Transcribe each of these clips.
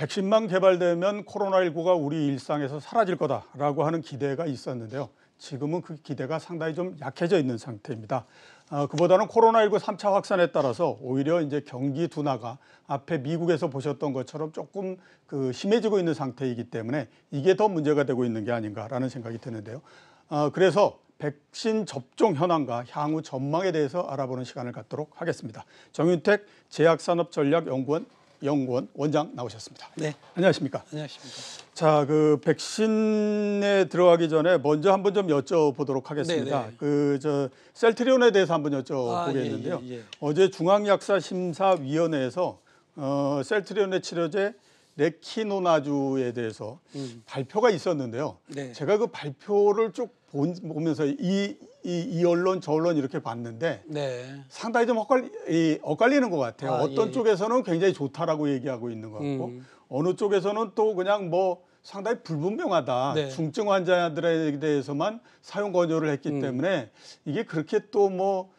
백신만 개발되면 코로나19가 우리 일상에서 사라질 거다라고 하는 기대가 있었는데요. 지금은 그 기대가 상당히 좀 약해져 있는 상태입니다. 아, 그보다는 코로나19 삼차 확산에 따라서 오히려 이제 경기 둔화가 앞에 미국에서 보셨던 것처럼 조금 그 심해지고 있는 상태이기 때문에 이게 더 문제가 되고 있는 게 아닌가라는 생각이 드는데요. 아, 그래서 백신 접종 현황과 향후 전망에 대해서 알아보는 시간을 갖도록 하겠습니다. 정윤택 제약산업전략연구원 연구원 원장 나오셨습니다. 네. 안녕하십니까? 안녕하십니까? 자, 그 백신에 들어가기 전에 먼저 한번 좀 여쭤보도록 하겠습니다. 네, 네. 그저 셀트리온에 대해서 한번 여쭤보겠는데요. 아, 예, 예, 예. 어제 중앙약사심사위원회에서 어, 셀트리온의 치료제 레키노나주에 대해서 음. 발표가 있었는데요. 네. 제가 그 발표를 쭉 본, 보면서 이 이, 이 언론 저 언론 이렇게 봤는데 네. 상당히 좀 엇갈리, 엇갈리는 것 같아요. 아, 예, 어떤 예, 쪽에서는 굉장히 좋다라고 얘기하고 있는 것 같고 음. 어느 쪽에서는 또 그냥 뭐 상당히 불분명하다. 네. 중증 환자들에 대해서만 사용 권유를 했기 음. 때문에 이게 그렇게 또 뭐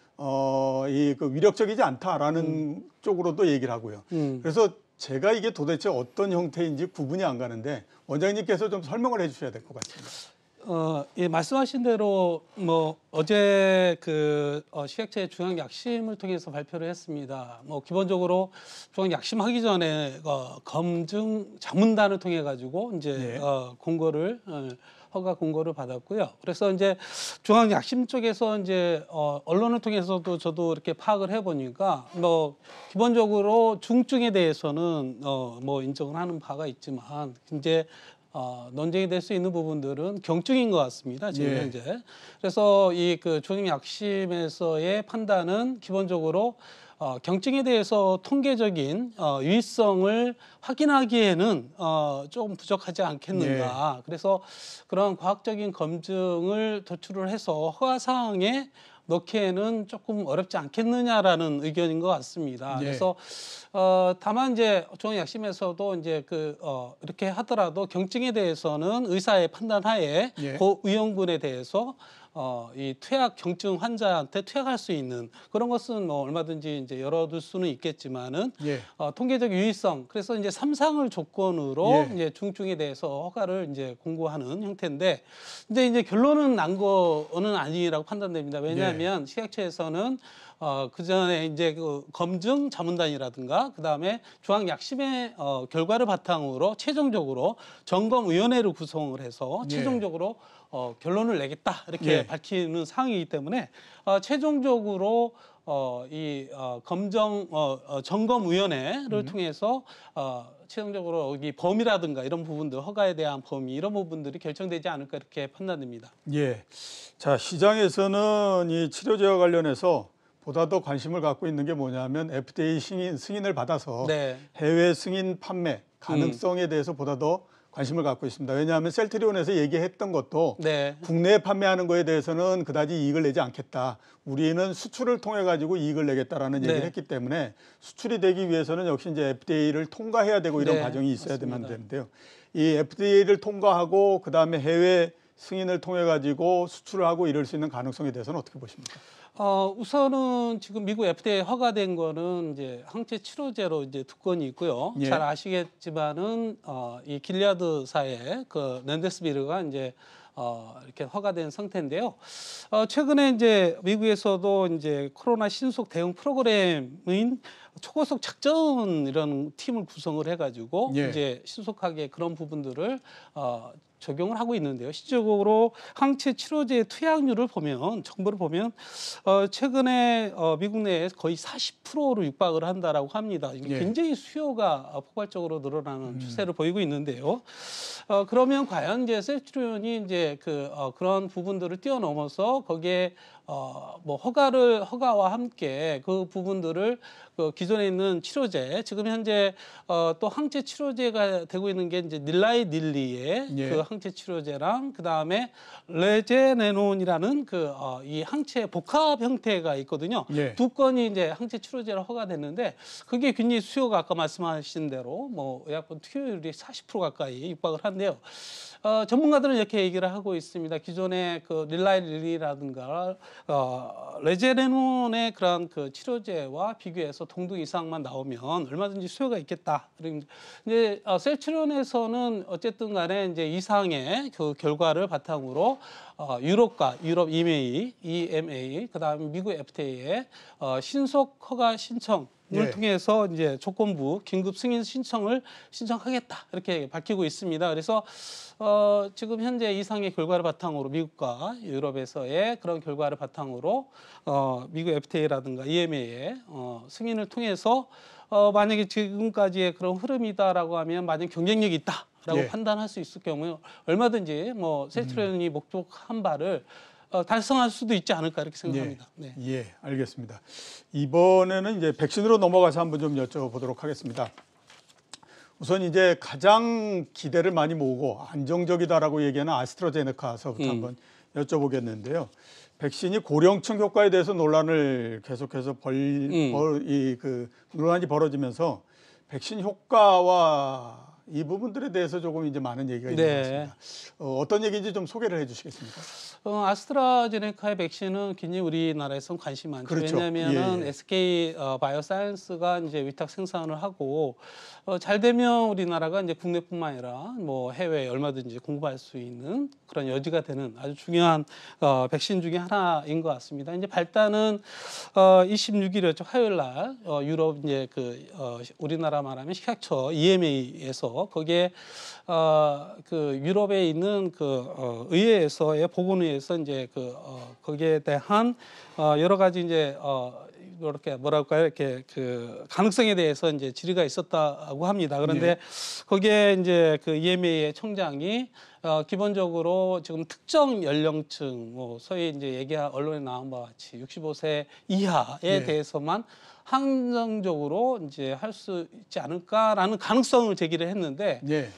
어, 이그 위력적이지 않다라는 음. 쪽으로도 얘기를 하고요. 음. 그래서 제가 이게 도대체 어떤 형태인지 구분이 안 가는데 원장님께서 좀 설명을 해주셔야 될 것 같습니다. 어, 예, 말씀하신 대로 뭐 어제 그 어, 식약처의 중앙 약심을 통해서 발표를 했습니다. 뭐 기본적으로 중앙 약심하기 전에 어, 검증 자문단을 통해 가지고 이제 네. 어, 공고를 어, 허가 공고를 받았고요. 그래서 이제 중앙 약심 쪽에서 이제 어, 언론을 통해서도 저도 이렇게 파악을 해보니까 뭐 기본적으로 중증에 대해서는 어, 뭐 인정을 하는 바가 있지만 이제 어, 논쟁이 될 수 있는 부분들은 경증인 것 같습니다. 지금 예. 현재. 그래서 이 그 종임 약심에서의 판단은 기본적으로 어, 경증에 대해서 통계적인 어, 유의성을 확인하기에는 어, 조금 부족하지 않겠는가. 예. 그래서 그런 과학적인 검증을 도출을 해서 허가사항에 넣기에는 조금 어렵지 않겠느냐라는 의견인 것 같습니다. 네. 그래서 어, 다만 이제 조은 약심에서도 이제 그 어, 이렇게 하더라도 경증에 대해서는 의사의 판단하에 예. 그 의원군에 대해서 어, 이퇴학 경증 환자한테 퇴학할수 있는 그런 것은 뭐 얼마든지 이제 열어둘 수는 있겠지만은 예. 어, 통계적 유의성 그래서 이제 삼상을 조건으로 예. 이제 중증에 대해서 허가를 이제 공고하는 형태인데 근데 이제 결론은 난 거는 아니라고 판단됩니다. 왜냐하면 예. 식약처에서는 어, 그 전에 이제 그 검증 자문단이라든가 그 다음에 중앙 약심의 어, 결과를 바탕으로 최종적으로 점검위원회를 구성을 해서 예. 최종적으로 예. 어, 결론을 내겠다 이렇게 예. 밝히는 상황이기 때문에 어, 최종적으로 어, 이 어, 검정 어, 어, 점검위원회를 음. 통해서 어, 최종적으로 이 범위라든가 이런 부분들 허가에 대한 범위 이런 부분들이 결정되지 않을까 이렇게 판단됩니다. 예, 자 시장에서는 이 치료제와 관련해서 보다 더 관심을 갖고 있는 게 뭐냐면 FDA 승인, 승인을 받아서 네. 해외 승인 판매 음. 가능성에 음. 대해서 보다 더 관심을 갖고 있습니다. 왜냐하면 셀트리온에서 얘기했던 것도 네. 국내에 판매하는 거에 대해서는 그다지 이익을 내지 않겠다. 우리는 수출을 통해 가지고 이익을 내겠다라는 네. 얘기를 했기 때문에 수출이 되기 위해서는 역시 이제 FDA를 통과해야 되고 이런 네. 과정이 있어야 되면 되는데요. 이 FDA를 통과하고 그다음에 해외 승인을 통해 가지고 수출을 하고 이럴 수 있는 가능성에 대해서는 어떻게 보십니까? 어, 우선은 지금 미국 FDA 허가된 거는 이제 항체 치료제로 이제 두 건이 있고요. 예. 잘 아시겠지만은 어, 이 길리아드사의 그 랜데스비르가 이제 어, 이렇게 허가된 상태인데요. 어, 최근에 이제 미국에서도 이제 코로나 신속 대응 프로그램인 초고속 작전 이런 팀을 구성을 해가지고 예. 이제 신속하게 그런 부분들을 어, 적용을 하고 있는데요. 실적으로 항체 치료제 투약률을 보면 정보를 보면 어, 최근에 어, 미국 내에 거의 40%로 육박을 한다라고 합니다. 예. 굉장히 수요가 폭발적으로 늘어나는 음. 추세를 보이고 있는데요. 어, 그러면 과연 이제 셀프트론이 이제 그 어, 그런 부분들을 뛰어넘어서 거기에 어, 뭐 허가를 허가와 함께 그 부분들을 그 기존에 있는 치료제 지금 현재 어, 또 항체 치료제가 되고 있는 게 이제 닐라이 닐리의 예. 그 항체 치료제랑 그 다음에 레제네논이라는 그 어, 이 항체 복합 형태가 있거든요. 예. 두 건이 이제 항체 치료제로 허가됐는데 그게 굉장히 수요가 아까 말씀하신 대로 뭐 의약품 투여율이 40% 가까이 육박을 한데요. 어, 전문가들은 이렇게 얘기를 하고 있습니다. 기존의 그 릴라이 릴리라든가 어, 레제레논의 그런 그 치료제와 비교해서 동등 이상만 나오면 얼마든지 수요가 있겠다. 그리고 이제 어, 셀치료에서는 어쨌든 간에 이제 이상의 그 결과를 바탕으로 어, 유럽과 유럽 EMA, EMA 그다음 미국 FDA의 어, 신속 허가 신청 를 예. 통해서 이제 조건부 긴급 승인 신청을 신청하겠다 이렇게 밝히고 있습니다. 그래서 어, 지금 현재 이상의 결과를 바탕으로 미국과 유럽에서의 그런 결과를 바탕으로 어, 미국 FTA라든가 EMA의 어, 승인을 통해서 어, 만약에 지금까지의 그런 흐름이다라고 하면 만약 경쟁력이 있다. 라고 예. 판단할 수 있을 경우 에 얼마든지 뭐 세트리온이 음. 목적한 바를 어, 달성할 수도 있지 않을까 이렇게 생각합니다. 네. 네. 예, 알겠습니다. 이번에는 이제 백신으로 넘어가서 한번 좀 여쭤보도록 하겠습니다. 우선 이제 가장 기대를 많이 모으고 안정적이다라고 얘기하는 아스트라제네카서부터 음. 한번 여쭤보겠는데요. 백신이 고령층 효과에 대해서 논란을 계속해서 벌, 음. 벌 이, 그, 논란이 벌어지면서 백신 효과와 이 부분들에 대해서 조금 이제 많은 얘기가 있는 네. 것 같습니다. 어, 떤 얘기인지 좀 소개를 해주시겠습니까? 어, 아스트라제네카의 백신은 굉장히 우리나라에서 관심이 많죠. 그렇죠. 왜냐하면 예. SK 예. 어, 바이오사이언스가 이제 위탁 생산을 하고 어, 잘 되면 우리나라가 이제 국내뿐만 아니라 뭐 해외 얼마든지 공부할 수 있는 그런 여지가 되는 아주 중요한 어, 백신 중의 하나인 것 같습니다. 이제 발단은 어, 26일이었죠 화요일 날 어, 유럽 이제 그 어, 우리나라 말하면 식약처 EMA에서 거기에 어, 그 유럽에 있는 그 어, 의회에서의 보건의회에서 이제 그 어, 거기에 대한 어, 여러 가지 이제 어, 이렇게 뭐랄까요 이렇게 그 가능성에 대해서 이제 질의가 있었다고 합니다. 그런데 네. 거기에 이제 그 EMA의 총장이 어, 기본적으로 지금 특정 연령층, 뭐 소위 이제 얘기한 언론에 나온 바와 같이 65세 이하에 네. 대해서만 한정적으로 이제 할 수 있지 않을까라는 가능성을 제기를 했는데. 네.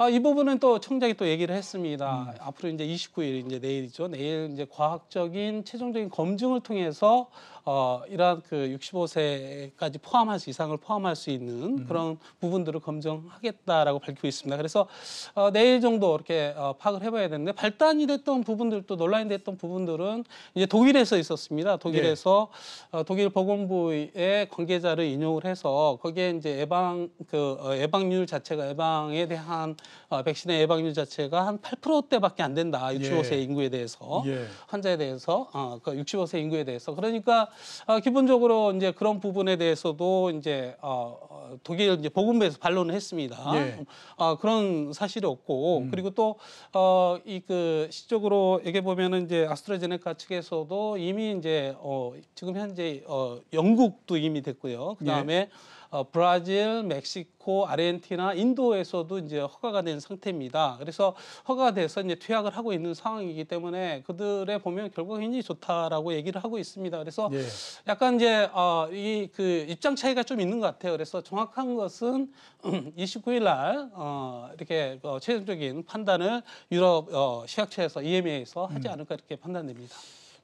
아, 이 부분은 또 청장이 또 얘기를 했습니다. 음. 앞으로 이제 29일 이제 내일이죠. 내일 이제 과학적인 최종적인 검증을 통해서 어, 이러한 그 65세까지 포함할 수 이상을 포함할 수 있는 음. 그런 부분들을 검증하겠다라고 밝히고 있습니다. 그래서 어, 내일 정도 이렇게 어, 파악을 해봐야 되는데 발단이 됐던 부분들도 논란이 됐던 부분들은 이제 독일에서 있었습니다. 독일에서 네. 어, 독일 보건부의 관계자를 인용을 해서 거기에 이제 예방 그 어, 예방률 자체가 예방에 대한 어, 백신의 예방률 자체가 한 8%대밖에 안 된다. 65세 예. 인구에 대해서 예. 환자에 대해서 어, 그 65세 인구에 대해서 그러니까 어, 기본적으로 이제 그런 부분에 대해서도 이제 어, 독일 이제 보건부에서 반론을 했습니다. 예. 어, 그런 사실이 없고 음. 그리고 또 어, 이 그 시적으로 얘기해 보면은 이제 아스트라제네카 측에서도 이미 이제 어, 지금 현재 어, 영국도 이미 됐고요. 그 다음에 예. 어, 브라질, 멕시코, 아르헨티나, 인도에서도 이제 허가가 된 상태입니다. 그래서 허가가 돼서 이제 투약을 하고 있는 상황이기 때문에 그들의 보면 결과 굉장히 좋다라고 얘기를 하고 있습니다. 그래서 예. 약간 이제 어, 이그 입장 차이가 좀 있는 것 같아요. 그래서 정확한 것은 29일 날 어, 이렇게 어, 최종적인 판단을 유럽 어, 시각처에서 EMA에서 하지 음. 않을까 이렇게 판단됩니다.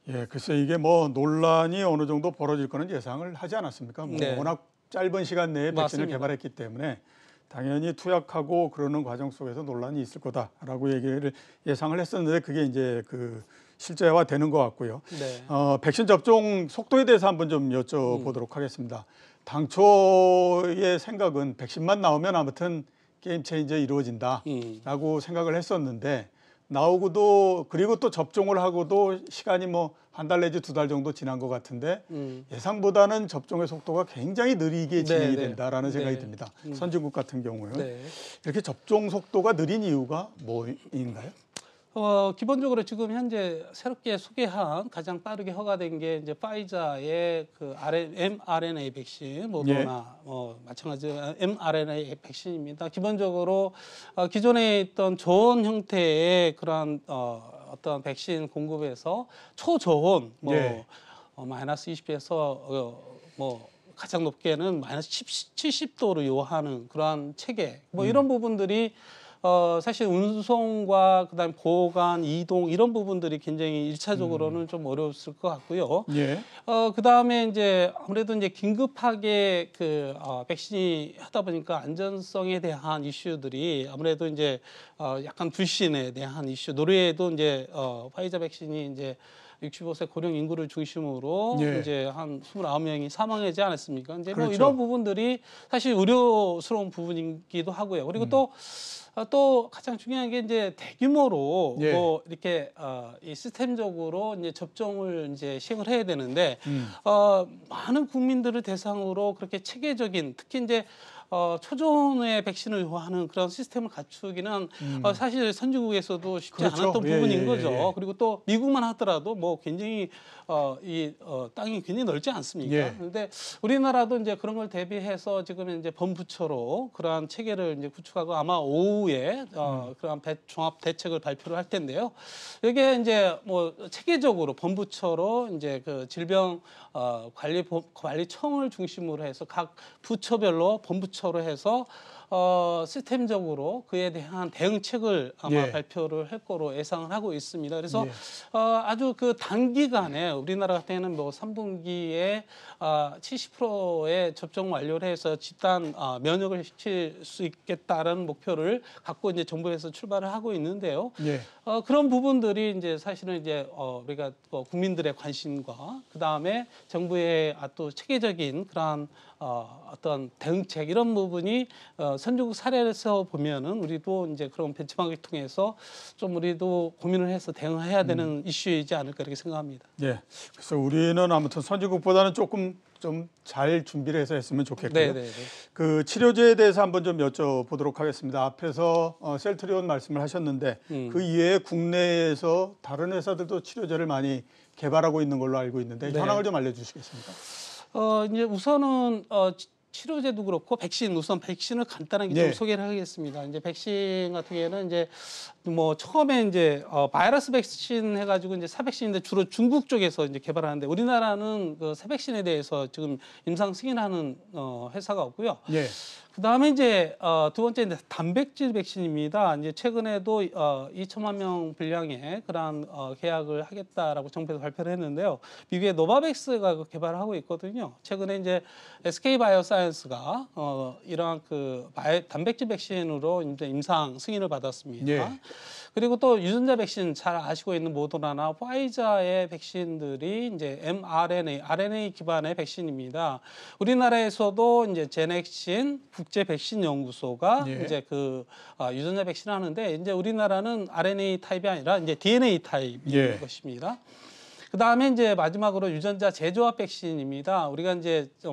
예, 글쎄 이게 뭐 논란이 어느 정도 벌어질 거는 예상을 하지 않았습니까? 뭐 네. 워낙 짧은 시간 내에 백신을 맞습니다. 개발했기 때문에 당연히 투약하고 그러는 과정 속에서 논란이 있을 거다라고 얘기를 예상을 했었는데 그게 이제 그 실제화 되는 것 같고요. 네. 어, 백신 접종 속도에 대해서 한번 좀 여쭤보도록 음. 하겠습니다. 당초의 생각은 백신만 나오면 아무튼 게임 체인저 이루어진다라고 음. 생각을 했었는데 나오고도 그리고 또 접종을 하고도 시간이 뭐 한 달 내지 두 달 정도 지난 것 같은데 음. 예상보다는 접종의 속도가 굉장히 느리게 네, 진행이 네, 된다라는 네. 생각이 듭니다. 음. 선진국 같은 경우는 네. 이렇게 접종 속도가 느린 이유가 뭐인가요? 어, 기본적으로 지금 현재 새롭게 소개한 가장 빠르게 허가된 게 이제 파이자의 그 mRNA 백신, 모더나 뭐 예. 어, 뭐 마찬가지로 mRNA 백신입니다. 기본적으로 어, 기존에 있던 저온 형태의 그런 어, 어떤 백신 공급에서 초저온 뭐 예. 어, 마이너스 20에서 어, 뭐 가장 높게는 마이너스 70, 70도로 요하는 그러한 체계 뭐 음. 이런 부분들이 어, 사실 운송과 그다음 보관, 이동 이런 부분들이 굉장히 일차적으로는 음. 좀 어려웠을 것 같고요. 예. 어, 그다음에 이제 아무래도 이제 긴급하게 그 어, 백신이 하다 보니까 안전성에 대한 이슈들이 아무래도 이제 어, 약간 불신에 대한 이슈. 노르웨이도 이제 어, 화이자 백신이 이제 65세 고령 인구를 중심으로 예. 이제 한 29명이 사망하지 않았습니까? 이제 뭐 그렇죠. 뭐 이런 부분들이 사실 우려스러운 부분이기도 하고요. 그리고 음. 또 어, 또 가장 중요한 게 이제 대규모로 예. 뭐 이렇게 어, 이 시스템적으로 이제 접종을 이제 시행을 해야 되는데 음. 어, 많은 국민들을 대상으로 그렇게 체계적인 특히 이제 어, 초전의 백신을 요하는 그런 시스템을 갖추기는 음. 어, 사실 선진국에서도 쉽지 그렇죠. 않았던 예, 부분인 예, 거죠. 예. 예. 그리고 또 미국만 하더라도 뭐 굉장히 어, 이 어, 땅이 굉장히 넓지 않습니까? 그런데 예. 우리나라도 이제 그런 걸 대비해서 지금 이제 본부처로 그러한 체계를 이제 구축하고 아마 오후 오후에 어, 음. 그런 배, 종합 대책을 발표를 할 텐데요. 이게 이제 뭐 체계적으로 본부처로 이제 그 질병 어, 관리 관리청을 중심으로 해서 각 부처별로 본부처로 해서 어, 시스템적으로 그에 대한 대응책을 아마 예. 발표를 할 거로 예상을 하고 있습니다. 그래서 예. 어, 아주 그 단기간에 우리나라 같은 경우는 뭐 3분기에 아, 70%의 접종 완료를 해서 집단 아, 면역을 시킬 수 있겠다라는 목표를 갖고 이제 정부에서 출발을 하고 있는데요. 예. 어, 그런 부분들이 이제 사실은 이제 어, 우리가 어, 국민들의 관심과 그 다음에 정부의 아, 또 체계적인 그러한 어, 어떤 대응책 이런 부분이 어, 선진국 사례에서 보면은 우리도 이제 그런 벤치마킹을 통해서 좀 우리도 고민을 해서 대응해야 음. 되는 음. 이슈이지 않을까 이렇게 생각합니다. 예. 그래서 우리는 아무튼 선진국보다는 조금 좀 잘 준비를 해서 했으면 좋겠고요. 네네네. 네, 네. 그 치료제에 대해서 한번 좀 여쭤보도록 하겠습니다. 앞에서 어, 셀트리온 말씀을 하셨는데 음. 그 이외에 국내에서 다른 회사들도 치료제를 많이 개발하고 있는 걸로 알고 있는데 네. 현황을 좀 알려주시겠습니까? 어, 이제 우선은 어, 치료제도 그렇고 백신 우선 백신을 간단하게 네. 좀 소개를 하겠습니다. 이제 백신 같은 경우에는 이제 뭐 처음에 이제 어 바이러스 백신 해가지고 이제 사백신인데 주로 중국 쪽에서 이제 개발하는데 우리나라는 그 사백신에 대해서 지금 임상 승인하는 어 회사가 없고요. 네. 그다음에 이제 어, 두 번째 이제 단백질 백신입니다. 이제 최근에도 어, 2천만 명 분량의 그러한 어, 계약을 하겠다라고 정부에서 발표를 했는데요. 미국의 노바백스가 개발을 하고 있거든요. 최근에 이제 SK 바이오사이언스가 어, 이러한 그 바이, 단백질 백신으로 이제 임상 승인을 받았습니다. 예. 그리고 또 유전자 백신 잘 아시고 있는 모더나나 화이자의 백신들이 이제 mRNA, RNA 기반의 백신입니다. 우리나라에서도 이제 제넥신, 국제 백신 연구소가 예. 이제 그 아, 유전자 백신 하는데 이제 우리나라는 RNA 타입이 아니라 이제 DNA 타입인 예. 것입니다. 그 다음에 이제 마지막으로 유전자 제조합 백신입니다. 우리가 이제 뭐또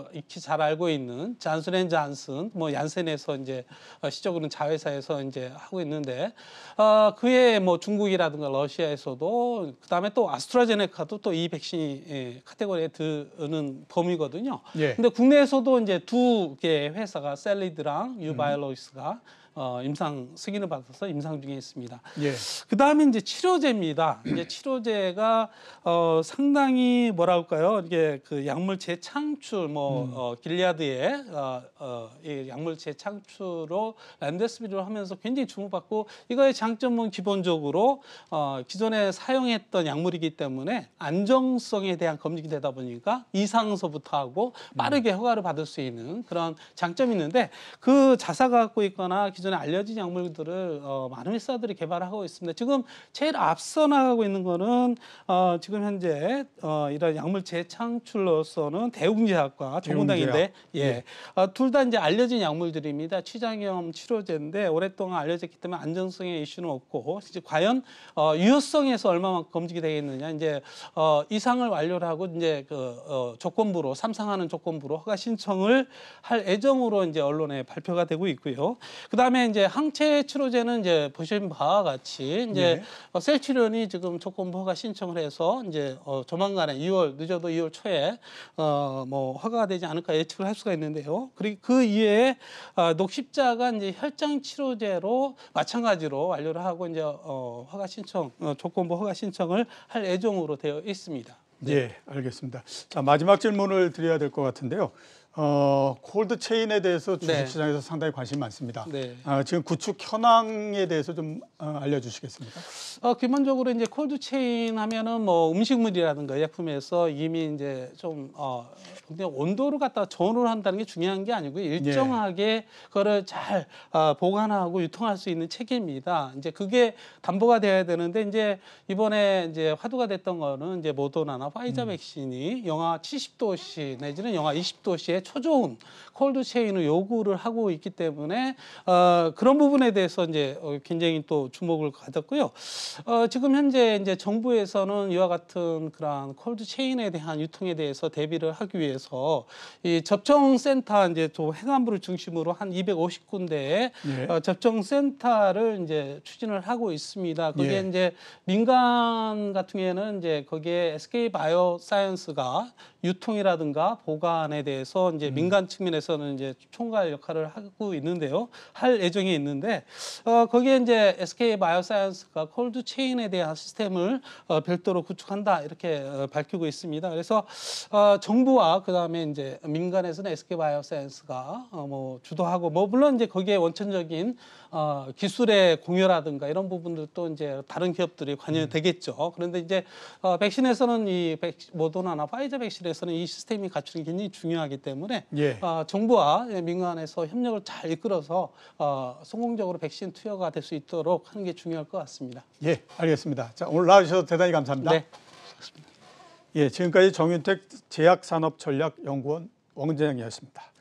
뭐 익히 잘 알고 있는 잔슨앤 잔슨, 뭐 얀센에서 이제 어, 시적으로는 자회사에서 이제 하고 있는데 어, 그에 뭐 중국이라든가 러시아에서도 그 다음에 또 아스트라제네카도 또 이 백신이 예, 카테고리에 드는 범위거든요. 예. 근데 국내에서도 이제 두 개의 회사가 셀리드랑 유바이로이스가 음. 어, 임상 승인을 받아서 임상 중에 있습니다. 예. 그 다음에 이제 치료제입니다. 이제 치료제가 어, 상당히 뭐라 할까요? 이게 그 약물 재창출 뭐 음. 어, 길리아드의 어, 어, 이 약물 재창출로 랜데스비를 하면서 굉장히 주목받고 이거의 장점은 기본적으로 어, 기존에 사용했던 약물이기 때문에 안정성에 대한 검증이 되다 보니까 이상서부터 하고 빠르게 음. 허가를 받을 수 있는 그런 장점이 있는데 그 자사가 갖고 있거나 기존 전에 알려진 약물들을 어, 많은 회사들이 개발하고 있습니다. 지금 제일 앞서 나가고 있는 거는 어, 지금 현재 어, 이런 약물 재창출로서는 대웅제약과 정문당인데 예. 예. 어, 둘다 이제 알려진 약물들입니다. 취장염 치료제인데 오랫동안 알려졌기 때문에 안정성의 이슈는 없고 이제 과연 어, 유효성에서 얼마만큼 검증이 되겠느냐 이제 어, 이상을 완료를 하고 이제 그 어, 조건부로 삼상하는 조건부로 허가 신청을 할예정으로 이제 언론에 발표가 되고 있고요. 그다음에 그다음에 이제 항체 치료제는 이제 보신 바와 같이 이제 네. 어, 셀치련이 지금 조건부허가 신청을 해서 이제 어, 조만간에 2월 늦어도 2월 초에 어, 뭐 허가가 되지 않을까 예측을 할 수가 있는데요. 그리고 그 이외에 어, 녹십자가 이제 혈장 치료제로 마찬가지로 완료를 하고 이제 어, 허가 신청 어, 조건부 허가 신청을 할 예정으로 되어 있습니다. 네, 예, 알겠습니다. 자 마지막 질문을 드려야 될 것 같은데요. 어, 콜드 체인에 대해서 네. 주식시장에서 네. 상당히 관심이 많습니다. 네. 아, 지금 구축 현황에 대해서 좀 어, 알려주시겠습니까? 어, 기본적으로 이제 콜드 체인 하면은 뭐 음식물이라든가 약품에서 이미 이제 좀 어, 그냥 온도를 갖다 전후를 한다는 게 중요한 게 아니고 네. 일정하게 예. 그거를 잘 어, 보관하고 유통할 수 있는 체계입니다. 이제 그게 담보가 돼야 되는데 이제 이번에 이제 화두가 됐던 거는 이제 모더나나 화이자 음. 백신이 영하 70도씨 내지는 영하 20도씨에 초조한 콜드 체인을 요구를 하고 있기 때문에 어, 그런 부분에 대해서 이제 어, 굉장히 또 주목을 가졌고요. 어, 지금 현재 이제 정부에서는 이와 같은 그러한 콜드 체인에 대한 유통에 대해서 대비를 하기 위해서 이 접종센터 이제 또 해남부를 중심으로 한 250군데에 예. 어, 접종센터를 이제 추진을 하고 있습니다. 그게 예. 이제 민간 같은 경우에는 이제 거기에 SK 바이오사이언스가 유통이라든가 보관에 대해서 이제 음. 민간 측면에서는 이제 총괄 역할을 하고 있는데요. 할 예정이 있는데 어, 거기에 이제 SK 바이오사이언스가 콜드 체인에 대한 시스템을 어, 별도로 구축한다 이렇게 어, 밝히고 있습니다. 그래서 어, 정부와 그 다음에 이제 민간에서는 SK 바이오사이언스가 어, 뭐 주도하고 뭐 물론 이제 거기에 원천적인 어, 기술의 공유라든가 이런 부분들도 이제 다른 기업들이 관여되겠죠. 음. 그런데 이제 어, 백신에서는 이 백, 모더나나 화이자 백신에서는 이 시스템이 갖추는 게 굉장히 중요하기 때문에. 때문에 예. 어, 정부와 민간에서 협력을 잘 이끌어서 어, 성공적으로 백신 투여가 될 수 있도록 하는 게 중요할 것 같습니다. 예, 알겠습니다. 자, 오늘 나와주셔서 대단히 감사합니다. 네, 예, 지금까지 정윤택 제약산업전략연구원 원장이었습니다.